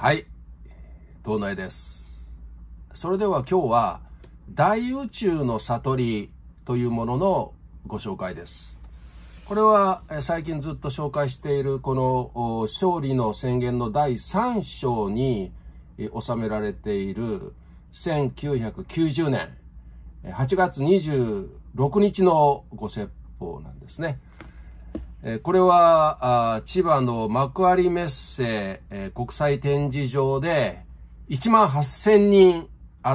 はい。東内です。それでは今日は大宇宙の悟りというもののご紹介です。これは最近ずっと紹介しているこの勝利の宣言の第3章に収められている1990年8月26日のご説法なんですね。これは、千葉の幕張メッセ国際展示場で1万8000人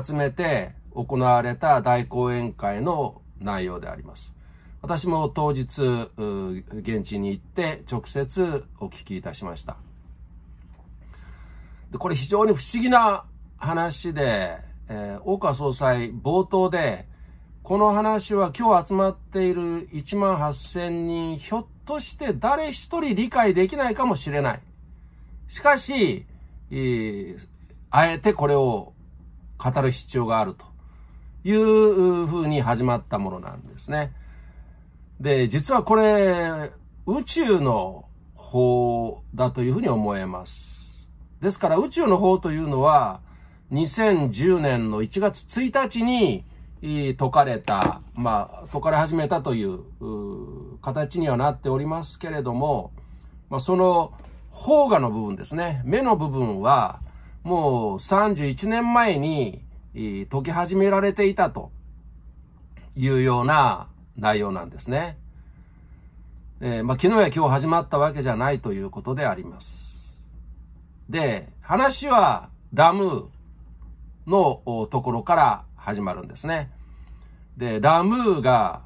集めて行われた大講演会の内容であります。私も当日、現地に行って直接お聞きいたしました。これ非常に不思議な話で、え大川総裁冒頭で、この話は今日集まっている1万8000人ひょっとして誰一人理解できないかもしれない。しかし、えー、あえてこれを語る必要があるという風に始まったものなんですね。で、実はこれ、宇宙の法だというふうに思えます。ですから宇宙の法というのは、2010年の1月1日に、解かれた、まあ、解かれ始めたという形にはなっておりますけれども、まあ、その方がの部分ですね、目の部分は、もう31年前に解き始められていたというような内容なんですね。えー、まあ、昨日や今日始まったわけじゃないということであります。で、話はラムのところから始まるんですね。で、ラムーが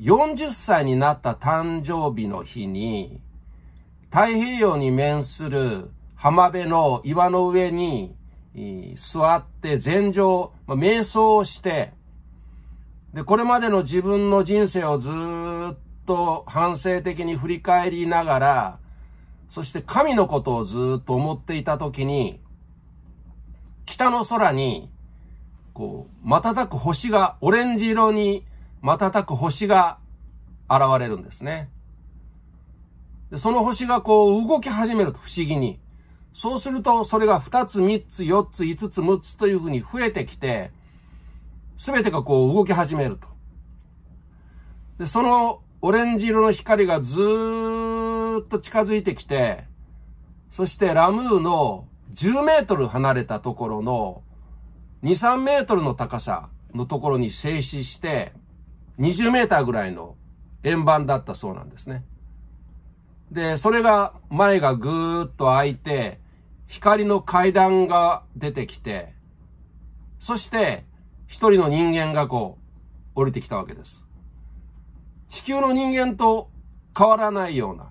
40歳になった誕生日の日に、太平洋に面する浜辺の岩の上に座って禅情、瞑想をして、で、これまでの自分の人生をずっと反省的に振り返りながら、そして神のことをずっと思っていたときに、北の空にこう、瞬く星が、オレンジ色に瞬く星が現れるんですね。でその星がこう動き始めると不思議に。そうすると、それが2つ、3つ、4つ、5つ、6つというふうに増えてきて、すべてがこう動き始めると。で、そのオレンジ色の光がずーっと近づいてきて、そしてラムーの10メートル離れたところの2、3メートルの高さのところに静止して、20メーターぐらいの円盤だったそうなんですね。で、それが前がぐーっと開いて、光の階段が出てきて、そして一人の人間がこう降りてきたわけです。地球の人間と変わらないような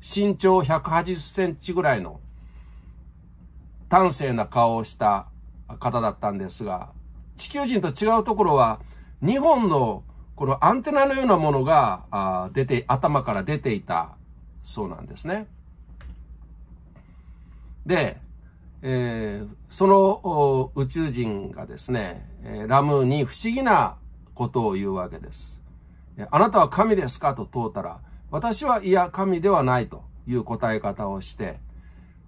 身長180センチぐらいの端正な顔をした方だったんですが、地球人と違うところは、日本のこのアンテナのようなものが出て、頭から出ていたそうなんですね。で、えー、その宇宙人がですね、ラムに不思議なことを言うわけです。あなたは神ですかと問うたら、私はいや神ではないという答え方をして、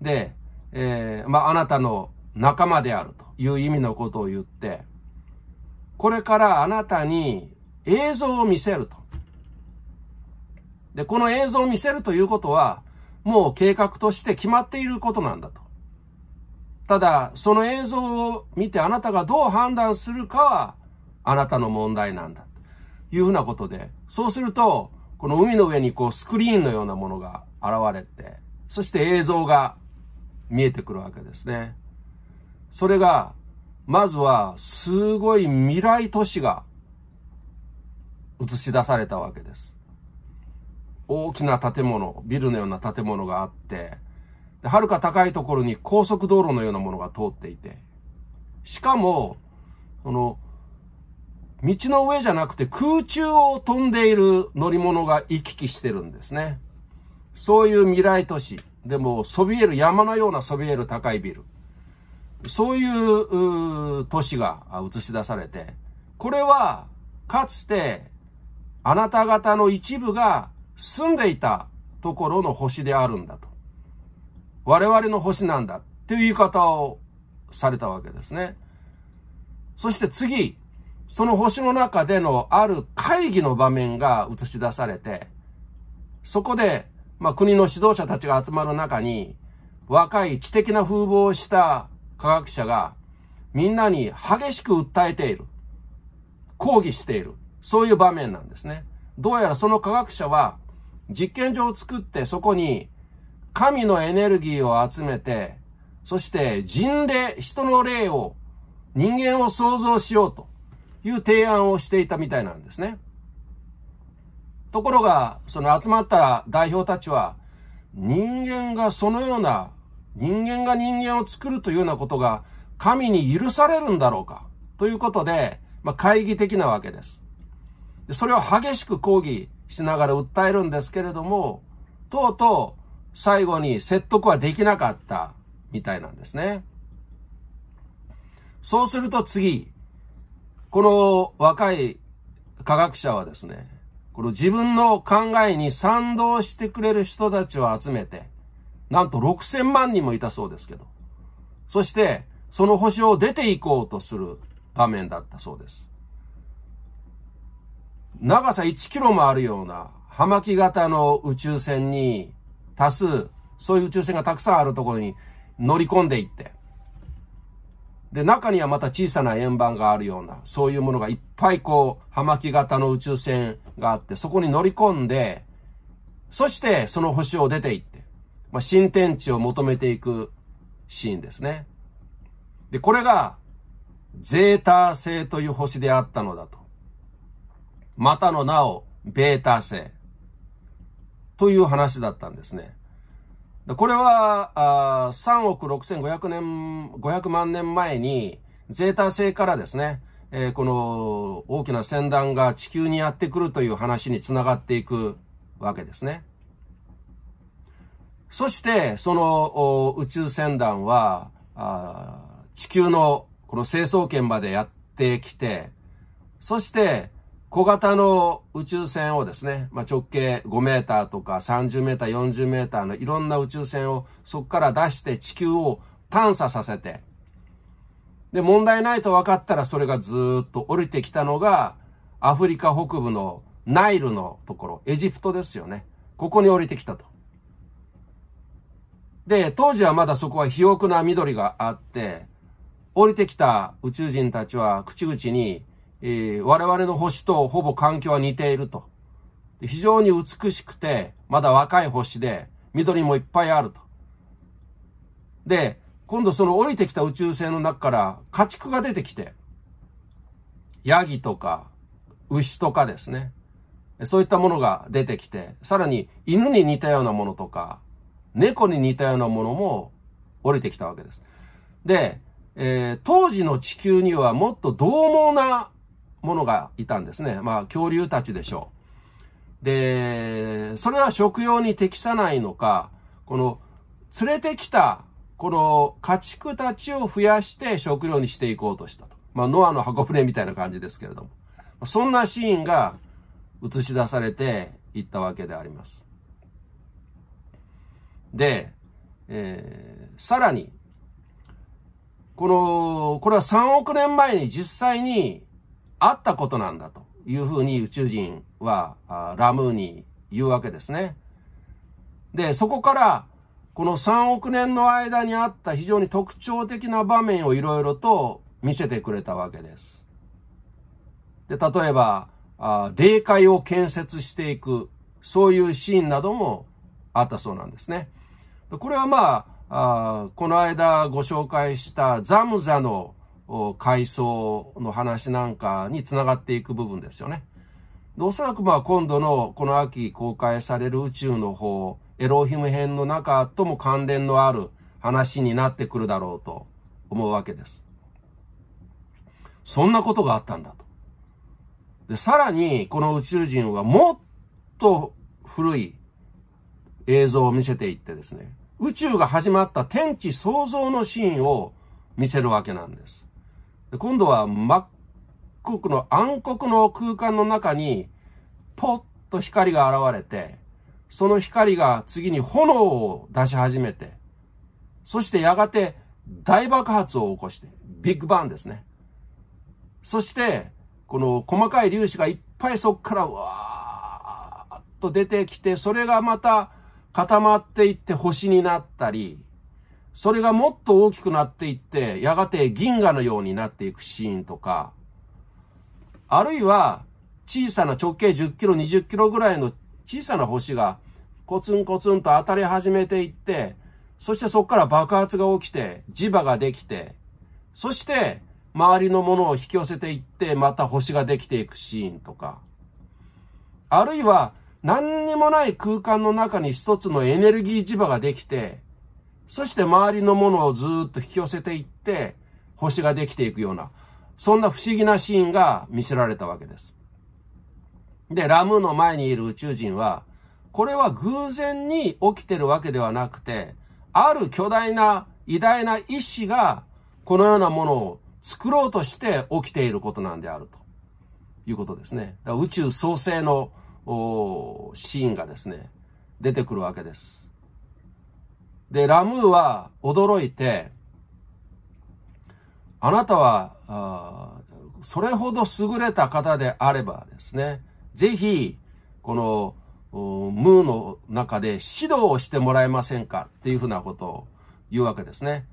で、えー、まあ、あなたの仲間であるという意味のことを言って、これからあなたに映像を見せると。で、この映像を見せるということは、もう計画として決まっていることなんだと。ただ、その映像を見てあなたがどう判断するかは、あなたの問題なんだ。というふうなことで、そうすると、この海の上にこうスクリーンのようなものが現れて、そして映像が見えてくるわけですね。それが、まずは、すごい未来都市が映し出されたわけです。大きな建物、ビルのような建物があって、はるか高いところに高速道路のようなものが通っていて、しかも、その、道の上じゃなくて空中を飛んでいる乗り物が行き来してるんですね。そういう未来都市。でも、そびえる山のようなそびえる高いビル。そういう都市が映し出されて、これは、かつて、あなた方の一部が住んでいたところの星であるんだと。我々の星なんだっていう言い方をされたわけですね。そして次、その星の中でのある会議の場面が映し出されて、そこで、まあ、国の指導者たちが集まる中に、若い知的な風貌をした科学者がみんなに激しく訴えている。抗議している。そういう場面なんですね。どうやらその科学者は実験場を作ってそこに神のエネルギーを集めて、そして人霊、人の霊を、人間を創造しようという提案をしていたみたいなんですね。ところが、その集まった代表たちは、人間がそのような人間が人間を作るというようなことが神に許されるんだろうかということで、まあ、会議的なわけです。それを激しく抗議しながら訴えるんですけれども、とうとう最後に説得はできなかったみたいなんですね。そうすると次、この若い科学者はですね、この自分の考えに賛同してくれる人たちを集めて、なんと6000万人もいたそうですけど。そして、その星を出ていこうとする場面だったそうです。長さ1キロもあるような、葉巻型の宇宙船に、多数、そういう宇宙船がたくさんあるところに乗り込んでいって、で、中にはまた小さな円盤があるような、そういうものがいっぱいこう、葉巻型の宇宙船があって、そこに乗り込んで、そしてその星を出ていっまあ、新天地を求めていくシーンですね。で、これが、ゼータ星という星であったのだと。またの名を、ベータ星。という話だったんですね。これは、あ3億6500年、500万年前に、ゼータ星からですね、えー、この大きな船団が地球にやってくるという話につながっていくわけですね。そして、その宇宙船団は、地球のこの成層圏までやってきて、そして、小型の宇宙船をですね、まあ、直径5メーターとか30メーター、40メーターのいろんな宇宙船をそこから出して地球を探査させて、で、問題ないと分かったらそれがずっと降りてきたのが、アフリカ北部のナイルのところ、エジプトですよね。ここに降りてきたと。で、当時はまだそこは肥沃な緑があって、降りてきた宇宙人たちは口々に、えー、我々の星とほぼ環境は似ていると。非常に美しくて、まだ若い星で、緑もいっぱいあると。で、今度その降りてきた宇宙船の中から家畜が出てきて、ヤギとか牛とかですね。そういったものが出てきて、さらに犬に似たようなものとか、猫に似たようなものも降りてきたわけです。で、えー、当時の地球にはもっと獰猛なものがいたんですね。まあ、恐竜たちでしょう。で、それは食用に適さないのか、この、連れてきた、この家畜たちを増やして食料にしていこうとしたと。まあ、ノアの箱舟みたいな感じですけれども。そんなシーンが映し出されていったわけであります。で、えー、さらに、この、これは3億年前に実際にあったことなんだというふうに宇宙人はラムーに言うわけですね。で、そこから、この3億年の間にあった非常に特徴的な場面をいろいろと見せてくれたわけです。で、例えば、あ霊界を建設していく、そういうシーンなどもあったそうなんですね。これはまあ、あこの間ご紹介したザムザの階層の話なんかにつながっていく部分ですよね。おそらくまあ今度のこの秋公開される宇宙の方、エロヒム編の中とも関連のある話になってくるだろうと思うわけです。そんなことがあったんだと。で、さらにこの宇宙人はもっと古い映像を見せていってですね、宇宙が始まった天地創造のシーンを見せるわけなんです。で今度は真っ黒の暗黒の空間の中に、ポッと光が現れて、その光が次に炎を出し始めて、そしてやがて大爆発を起こして、ビッグバンですね。そして、この細かい粒子がいっぱいそこからわーっと出てきて、それがまた固まっていって星になったり、それがもっと大きくなっていって、やがて銀河のようになっていくシーンとか、あるいは小さな直径10キロ、20キロぐらいの小さな星がコツンコツンと当たり始めていって、そしてそこから爆発が起きて、磁場ができて、そして周りのものを引き寄せていって、また星ができていくシーンとか、あるいは何にもない空間の中に一つのエネルギー磁場ができて、そして周りのものをずっと引き寄せていって、星ができていくような、そんな不思議なシーンが見せられたわけです。で、ラムーの前にいる宇宙人は、これは偶然に起きてるわけではなくて、ある巨大な偉大な意志が、このようなものを作ろうとして起きていることなんであるということですね。宇宙創生のシーンがですね、出てくるわけです。で、ラムーは驚いて、あなたは、それほど優れた方であればですね、ぜひ、この、ムーの中で指導をしてもらえませんかっていうふうなことを言うわけですね。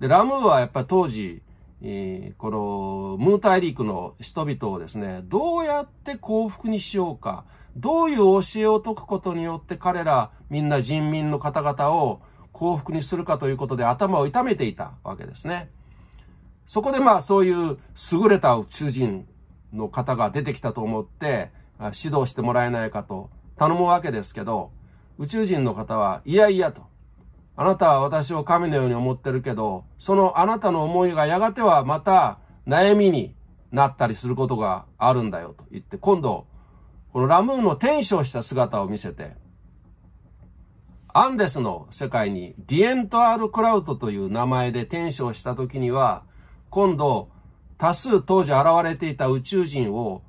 で、ラムーはやっぱり当時、えこのムー大陸の人々をですね、どうやって幸福にしようか、どういう教えを解くことによって彼らみんな人民の方々を幸福にするかということで頭を痛めていたわけですね。そこでまあそういう優れた宇宙人の方が出てきたと思って指導してもらえないかと頼むわけですけど、宇宙人の方はいやいやと。あなたは私を神のように思ってるけど、そのあなたの思いがやがてはまた悩みになったりすることがあるんだよと言って、今度、このラムーンの天生した姿を見せて、アンデスの世界にディエント・アール・クラウトという名前で転生した時には、今度、多数当時現れていた宇宙人を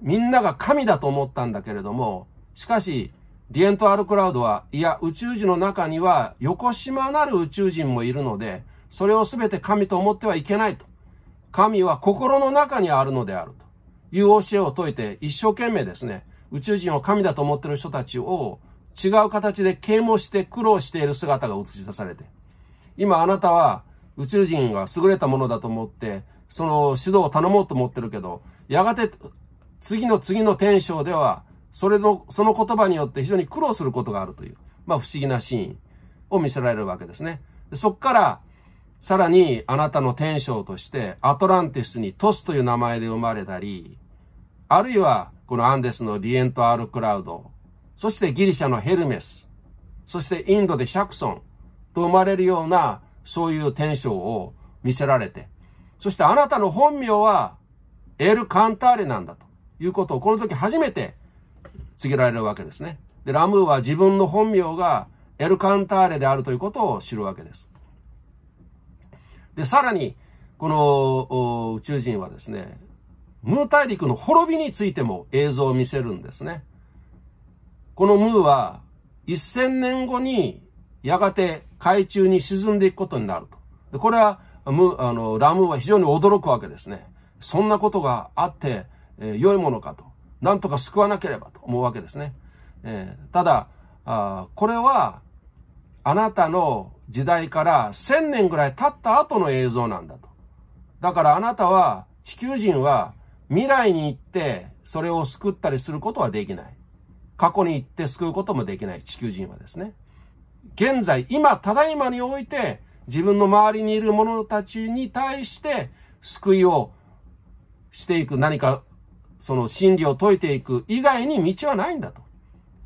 みんなが神だと思ったんだけれども、しかしディエント・アルクラウドは、いや、宇宙人の中には、横島なる宇宙人もいるので、それをすべて神と思ってはいけないと。神は心の中にあるのであるという教えを説いて、一生懸命ですね、宇宙人を神だと思っている人たちを、違う形で啓蒙して苦労している姿が映し出されて、今あなたは宇宙人が優れたものだと思って、その指導を頼もうと思ってるけど、やがて次の次の天章では、それの、その言葉によって非常に苦労することがあるという、まあ不思議なシーンを見せられるわけですね。そっから、さらにあなたの天章としてアトランティスにトスという名前で生まれたり、あるいはこのアンデスのリエント・アール・クラウド、そしてギリシャのヘルメス、そしてインドでシャクソンと生まれるようなそういう天章を見せられて、そしてあなたの本名はエル・カンターレなんだということをこの時初めて告げられるわけですね。で、ラムーは自分の本名がエルカンターレであるということを知るわけです。で、さらに、この宇宙人はですね、ムー大陸の滅びについても映像を見せるんですね。このムーは1000年後にやがて海中に沈んでいくことになると。でこれはムあのラムーは非常に驚くわけですね。そんなことがあって、えー、良いものかと。なんとか救わなければと思うわけですね。えー、ただあ、これは、あなたの時代から千年ぐらい経った後の映像なんだと。だからあなたは、地球人は未来に行ってそれを救ったりすることはできない。過去に行って救うこともできない地球人はですね。現在、今、ただいまにおいて、自分の周りにいる者たちに対して救いをしていく何かその真理を解いていく以外に道はないんだと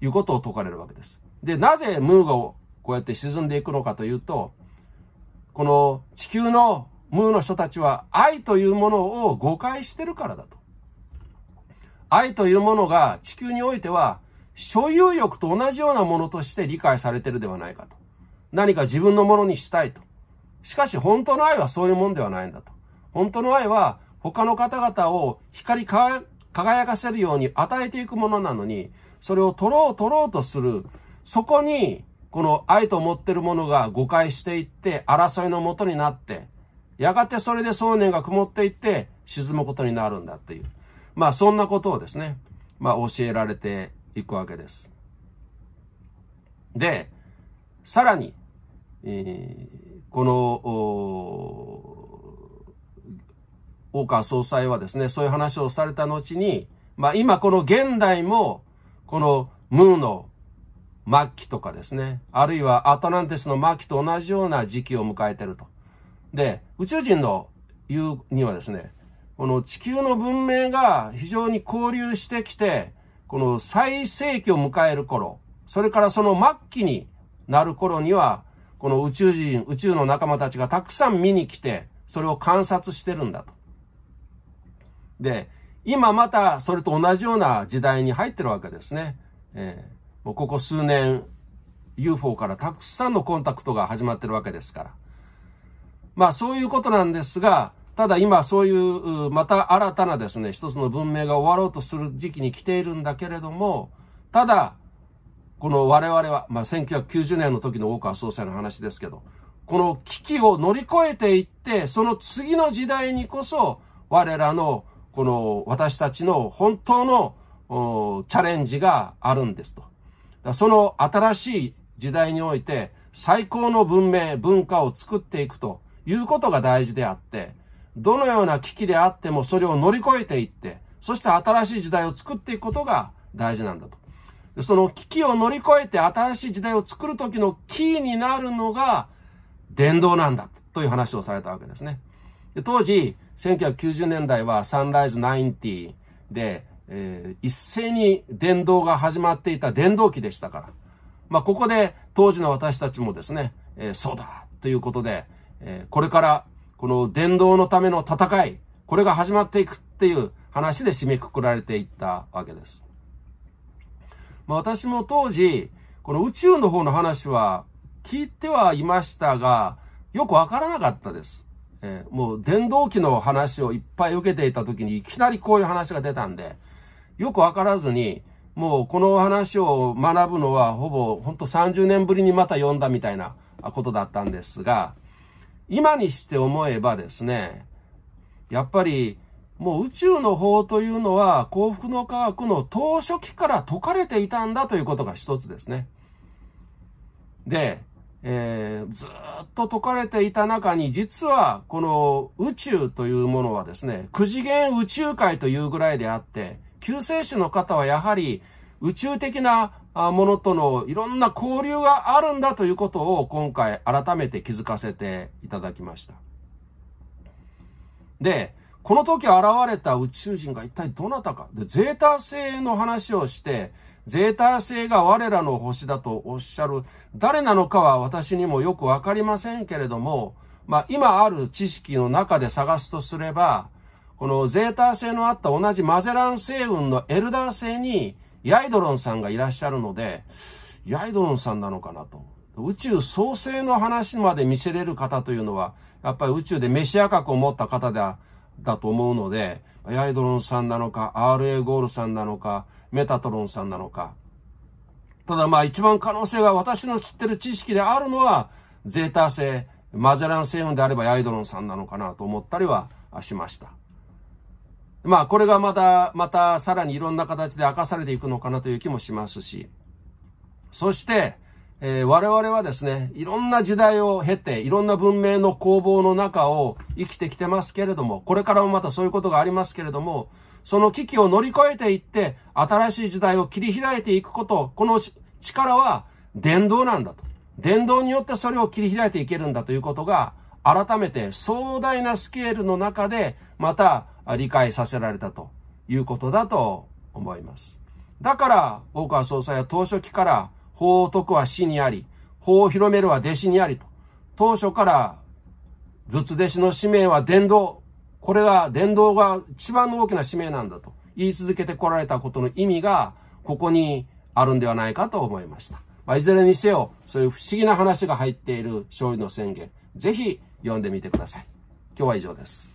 いうことを説かれるわけです。で、なぜムーがをこうやって沈んでいくのかというと、この地球のムーの人たちは愛というものを誤解してるからだと。愛というものが地球においては所有欲と同じようなものとして理解されてるではないかと。何か自分のものにしたいと。しかし本当の愛はそういうもんではないんだと。本当の愛は他の方々を光り輝かせるように与えていくものなのに、それを取ろう取ろうとする、そこに、この愛と思ってるものが誤解していって、争いのもとになって、やがてそれで想念が曇っていって、沈むことになるんだっていう。まあそんなことをですね、まあ教えられていくわけです。で、さらに、えー、この、大川総裁はですね、そういう話をされた後に、まあ今この現代も、このムーの末期とかですね、あるいはアトランティスの末期と同じような時期を迎えてると。で、宇宙人の言うにはですね、この地球の文明が非常に交流してきて、この最盛期を迎える頃、それからその末期になる頃には、この宇宙人、宇宙の仲間たちがたくさん見に来て、それを観察してるんだと。で、今またそれと同じような時代に入ってるわけですね。えー、もうここ数年、UFO からたくさんのコンタクトが始まってるわけですから。まあそういうことなんですが、ただ今そういう、また新たなですね、一つの文明が終わろうとする時期に来ているんだけれども、ただ、この我々は、まあ1990年の時の大川総裁の話ですけど、この危機を乗り越えていって、その次の時代にこそ、我らのこの私たちの本当のチャレンジがあるんですと。その新しい時代において最高の文明、文化を作っていくということが大事であって、どのような危機であってもそれを乗り越えていって、そして新しい時代を作っていくことが大事なんだと。その危機を乗り越えて新しい時代を作るときのキーになるのが伝道なんだという話をされたわけですね。当時、1990年代はサンライズ90で、えー、一斉に電動が始まっていた電動機でしたから。まあ、ここで当時の私たちもですね、えー、そうだということで、えー、これからこの電動のための戦い、これが始まっていくっていう話で締めくくられていったわけです。まあ、私も当時、この宇宙の方の話は聞いてはいましたが、よくわからなかったです。えー、もう電動機の話をいっぱい受けていた時にいきなりこういう話が出たんで、よくわからずに、もうこの話を学ぶのはほぼほんと30年ぶりにまた読んだみたいなことだったんですが、今にして思えばですね、やっぱりもう宇宙の法というのは幸福の科学の当初期から解かれていたんだということが一つですね。で、えー、ずっと解かれていた中に、実はこの宇宙というものはですね、9次元宇宙界というぐらいであって、救世主の方はやはり宇宙的なものとのいろんな交流があるんだということを今回改めて気づかせていただきました。で、この時現れた宇宙人が一体どなたか。で、ゼータ星の話をして、ゼータ星が我らの星だとおっしゃる誰なのかは私にもよくわかりませんけれども、まあ今ある知識の中で探すとすれば、このゼータ星のあった同じマゼラン星雲のエルダー星にヤイドロンさんがいらっしゃるので、ヤイドロンさんなのかなと。宇宙創生の話まで見せれる方というのは、やっぱり宇宙でメシア思を持った方だ、だと思うので、ヤイドロンさんなのか、RA ゴールさんなのか、メタトロンさんなのか。ただまあ一番可能性が私の知ってる知識であるのは、ゼータ製、マゼラン製運であればヤイドロンさんなのかなと思ったりはしました。まあこれがまた、またさらにいろんな形で明かされていくのかなという気もしますし。そして、えー、我々はですね、いろんな時代を経て、いろんな文明の攻防の中を生きてきてますけれども、これからもまたそういうことがありますけれども、その危機を乗り越えていって、新しい時代を切り開いていくこと、この力は伝道なんだと。伝道によってそれを切り開いていけるんだということが、改めて壮大なスケールの中で、また理解させられたということだと思います。だから、大川総裁は当初期から、法を解くは死にあり、法を広めるは弟子にありと。当初から、仏弟子の使命は伝道。これが、伝道が一番の大きな使命なんだと言い続けてこられたことの意味が、ここにあるんではないかと思いました。まあ、いずれにせよ、そういう不思議な話が入っている勝利の宣言、ぜひ読んでみてください。今日は以上です。